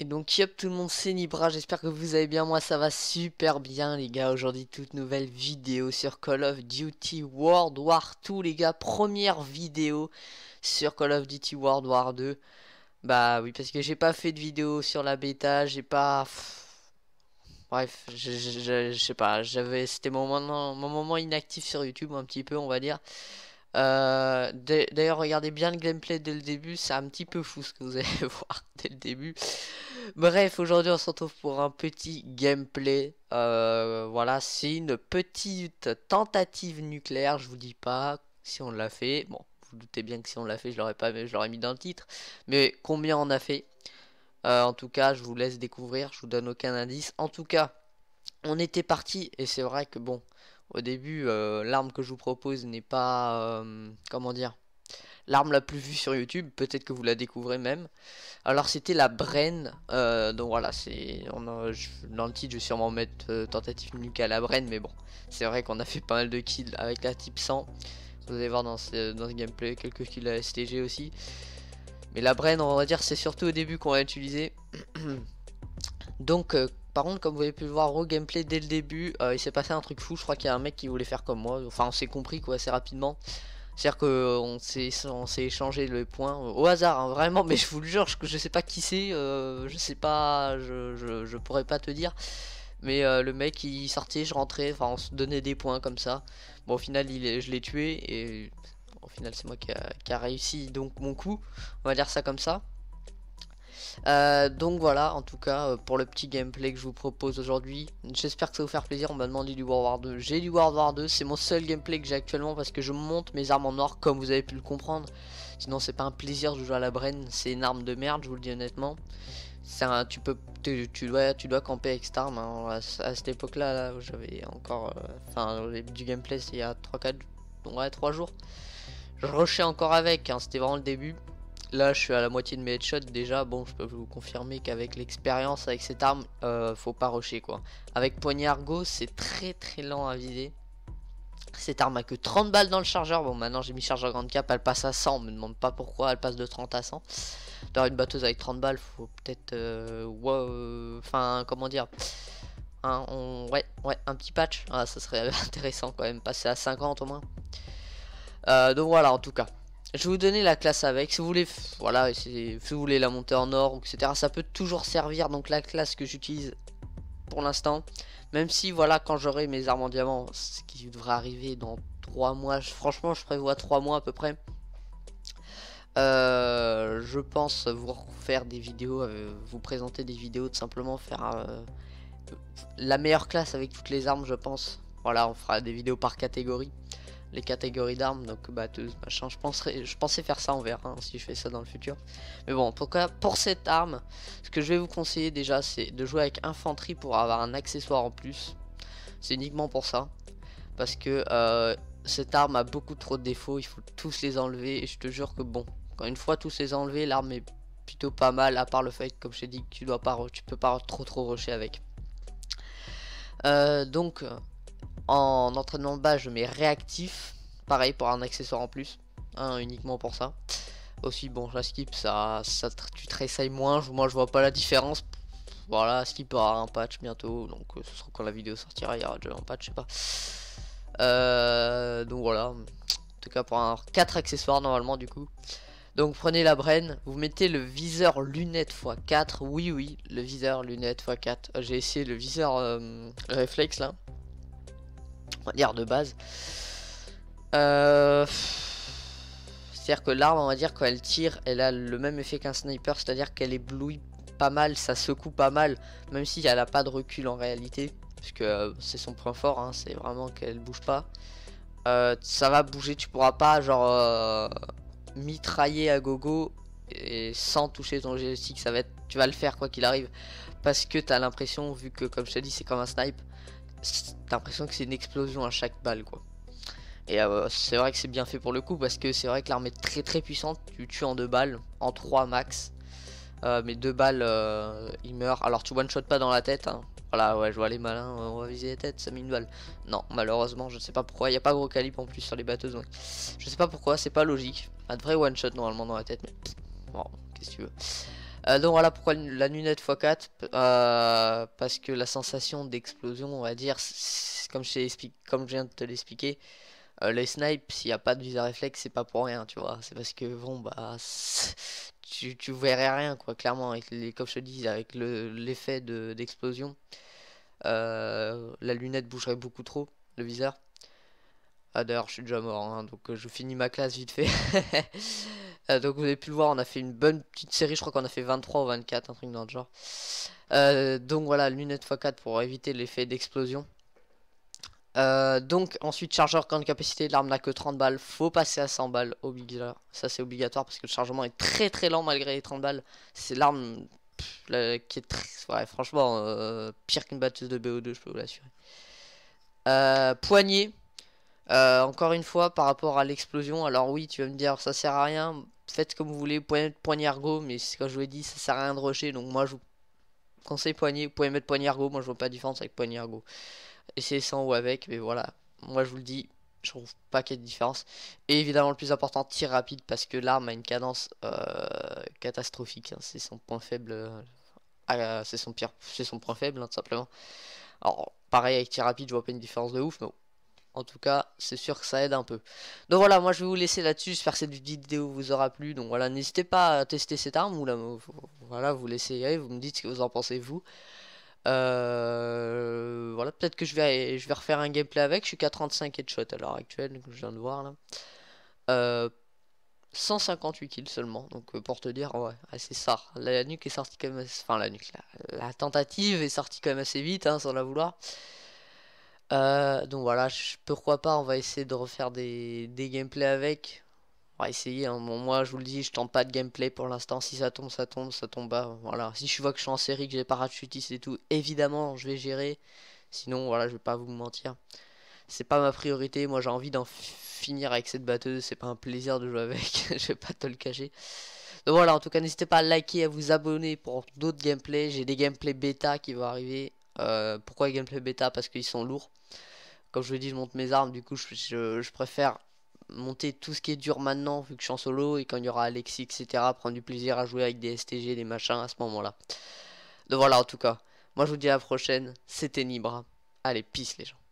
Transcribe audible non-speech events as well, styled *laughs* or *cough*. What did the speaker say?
Et donc yop tout le monde c'est Nibra, j'espère que vous allez bien, moi ça va super bien les gars, aujourd'hui toute nouvelle vidéo sur Call of Duty World War 2 les gars, première vidéo sur Call of Duty World War 2 Bah oui parce que j'ai pas fait de vidéo sur la bêta, j'ai pas... Bref, je, sais pas, j'avais c'était mon mon moment inactif sur YouTube un petit peu on va dire euh, d'ailleurs, regardez bien le gameplay dès le début, c'est un petit peu fou ce que vous allez *laughs* voir dès le début. Bref, aujourd'hui on se retrouve pour un petit gameplay. Euh, voilà, c'est une petite tentative nucléaire, je vous dis pas si on l'a fait. Bon, vous, doutez bien que si on l'a fait, je l'aurais pas, mais je l'aurais mis dans le titre. Mais combien on a fait euh, En tout cas, je vous laisse découvrir, je vous donne aucun indice. En tout cas, on était parti et c'est vrai que bon au début, euh, l'arme que je vous propose n'est pas, euh, comment dire, l'arme la plus vue sur YouTube. Peut-être que vous la découvrez même. Alors c'était la Bren. Euh, donc voilà, c'est dans le titre, je vais sûrement mettre tentative nuque à la Bren, mais bon, c'est vrai qu'on a fait pas mal de kills avec la Type 100. Vous allez voir dans ce, gameplay quelques kills à STG aussi. Mais la Bren, on va dire, c'est surtout au début qu'on va utilisé. *coughs* donc par contre, comme vous avez pu le voir au gameplay dès le début, euh, il s'est passé un truc fou. Je crois qu'il y a un mec qui voulait faire comme moi. Enfin, on s'est compris quoi assez rapidement. C'est-à-dire qu'on s'est échangé le point euh, au hasard, hein, vraiment, mais je vous le jure, je, je sais pas qui c'est, euh, je sais pas, je, je, pourrais pas te dire. Mais le mec il sortait, je rentrais, enfin on se donnait des points comme ça. Bon au final il, je l'ai tué et au final c'est moi qui qui a réussi donc mon coup, on va dire ça comme ça. Euh, donc voilà, en tout cas, euh, pour le petit gameplay que je vous propose aujourd'hui. J'espère que ça va vous faire plaisir. On m'a demandé du World War 2. J'ai du World War 2. C'est mon seul gameplay que j'ai actuellement parce que je monte mes armes en noir comme vous avez pu le comprendre. Sinon, c'est pas un plaisir de jouer à la Brenne. C'est une arme de merde, je vous le dis honnêtement. Un, tu peux tu, dois tu dois camper avec cette arme hein. à, cette époque là, là j'avais encore euh, enfin du gameplay c'est il y a 3 4 ouais, 3 jours je rushais encore avec hein. c'était vraiment le début Là, je suis à la moitié de mes headshots déjà. Bon, je peux vous confirmer qu'avec l'expérience, avec cette arme, euh, faut pas rusher quoi. Avec poignard go, c'est très très lent à viser Cette arme a que 30 balles dans le chargeur. Bon, maintenant j'ai mis chargeur grande cap, elle passe à 100. On me demande pas pourquoi, elle passe de 30 à 100. Dans une batteuse avec 30 balles, faut peut-être. Euh, euh, enfin, comment dire hein, ouais, ouais, un petit patch. Ah, ça serait *laughs* intéressant quand même, passer à 50 au moins. donc voilà, en tout cas je vais vous donner la classe avec. Si vous voulez, voilà, si vous voulez la monter en or, etc. Ça peut toujours servir. Donc la classe que j'utilise pour l'instant. Même si, voilà, quand j'aurai mes armes en diamant, ce qui devrait arriver dans 3 mois. franchement, je prévois 3 mois à peu près. Euh, je pense vous faire des vidéos, euh, vous présenter des vidéos, de simplement faire euh, la meilleure classe avec toutes les armes, je pense. Voilà, on fera des vidéos par catégorie les catégories d'armes, donc batteuse, machin. Je, je pensais faire ça en verre hein, si je fais ça dans le futur. Mais bon, pourquoi pour cette arme, ce que je vais vous conseiller déjà, c'est de jouer avec infanterie pour avoir un accessoire en plus. C'est uniquement pour ça. Parce que euh, cette arme a beaucoup trop de défauts, il faut tous les enlever. Et je te jure que bon, quand une fois tous les enlevés l'arme est plutôt pas mal. À part le fait, comme je t'ai dit, que tu dois pas, tu peux pas trop trop rusher avec. Euh, donc en entraînement de base je mets réactif pareil pour un accessoire en plus hein, uniquement pour ça aussi bon la skip ça, ça tu tressailles moins moi je vois pas la différence voilà skip aura un patch bientôt donc euh, ce sera quand la vidéo sortira il y aura déjà un patch je sais pas euh, donc voilà en tout cas pour un 4 accessoires normalement du coup donc prenez la brenne vous mettez le viseur lunette x4 oui oui le viseur lunette x4 j'ai essayé le viseur euh, réflexe là dire, de base. Euh, c'est-à-dire que l'arme, on va dire, quand elle tire, elle a le même effet qu'un sniper, c'est-à-dire qu'elle éblouit pas mal, ça secoue pas mal, même si elle a pas de recul en réalité, parce que euh, c'est son point fort, hein, c'est vraiment qu'elle bouge pas. Euh, ça va bouger, tu pourras pas genre mitrailler à gogo et sans toucher ton joystick, ça va être, tu vas le faire quoi qu'il arrive, parce que t'as l'impression, vu que comme je te dis, c'est comme un snipe, t'as l'impression que c'est une explosion à chaque balle quoi. Et euh, c'est vrai que c'est bien fait pour le coup parce que c'est vrai que l'armée est très très puissante, tu tues en deux balles, en trois max. Euh, mais deux balles, euh, il meurt. Alors tu one shot pas dans la tête. Hein. Voilà, ouais, je vois les malins, on va viser la tête ça met une balle. Non, malheureusement, je sais pas pourquoi. Il n'y a pas gros calibre en plus sur les bateaux. Je sais pas pourquoi, c'est pas logique. Un vrai one shot normalement dans la tête. Mais... Bon, qu'est-ce que tu veux. Euh, donc voilà pourquoi la lunette x4, euh, parce que la sensation d'explosion, on va dire, comme je, comme je viens de te l'expliquer, euh, les snipes, s'il n'y a pas de visa réflexe, c'est pas pour rien, tu vois. C'est parce que, bon, bah, tu, tu verrais rien, quoi, clairement, avec comme je te dis, avec l'effet d'explosion. la lunette bougerait beaucoup trop, le viseur. Ah d'ailleurs je suis déjà mort, hein, donc je finis ma classe vite fait. *laughs* Euh, donc vous avez pu le voir, on a fait une bonne petite série, je crois qu'on a fait 23 ou 24, un truc dans le genre. Euh, donc voilà, lunette x4 pour éviter l'effet d'explosion. Euh, donc ensuite chargeur grande capacité l'arme n'a que 30 balles faut passer à 100 balles obligatoire ça c'est obligatoire parce que le chargement est très très lent malgré les 30 balles c'est l'arme qui est très ouais, franchement pire qu'une batteuse de BO2 je peux vous l'assurer poignée euh, encore une fois, par rapport à l'explosion, alors oui, tu vas me dire, ça sert à rien, faites comme vous voulez, poignée, poignée ergo, mais comme je vous ai dit, ça sert à rien de rusher, donc moi je vous conseille poignée, vous pouvez mettre moi je vois pas de différence avec poignée et Essayez sans ou avec, mais voilà, moi je vous le dis, je trouve pas qu'il y ait de différence. Et évidemment, le plus important, tir rapide, parce que l'arme a une cadence euh, catastrophique, hein, c'est son point faible, euh, c'est son pire, c'est son point faible, hein, tout simplement. Alors, pareil avec tir rapide, je vois pas une différence de ouf, mais En tout cas, c'est sûr que ça aide un peu. Donc voilà, moi je vais vous laisser là-dessus, j'espère que cette vidéo vous aura plu. Donc voilà, n'hésitez pas à tester cette arme, ou là, voilà, vous et vous me dites ce que vous en pensez vous. Euh, voilà, peut-être que je vais, je vais refaire un gameplay avec, je suis qu'à 35 headshots à l'heure actuelle, je viens de voir là. 158 euh, kills seulement, donc euh, pour te dire, ouais, c'est ça. La nuque est sortie quand même, enfin la nuque, la, tentative est sortie quand même assez vite, hein, sans la vouloir. Euh, donc voilà, pourquoi pas, on va essayer de refaire des, des gameplays avec. On va essayer, hein. moi je vous le dis, je tente pas de gameplay pour l'instant. Si ça tombe, ça tombe, ça tombe pas. Voilà, si je vois que je suis en série, que j'ai parachutiste et tout, évidemment je vais gérer. Sinon, voilà, je vais pas vous mentir. C'est pas ma priorité, moi j'ai envie d'en finir avec cette batteuse, c'est pas un plaisir de jouer avec, *laughs* je vais pas te le cacher. Donc voilà, en tout cas, n'hésitez pas à liker, à vous abonner pour d'autres gameplays. J'ai des gameplays bêta qui vont arriver. Euh, pourquoi les gameplays bêta Parce qu'ils sont lourds. Comme je vous dis, je monte mes armes, du coup, je, je, je, préfère monter tout ce qui est dur maintenant, vu que je suis en solo, et quand il y aura Alexis, etc., prendre du plaisir à jouer avec des STG, des machins à ce moment-là. Donc voilà, en tout cas, moi je vous dis à la prochaine, c'était Nibra. Allez, peace les gens.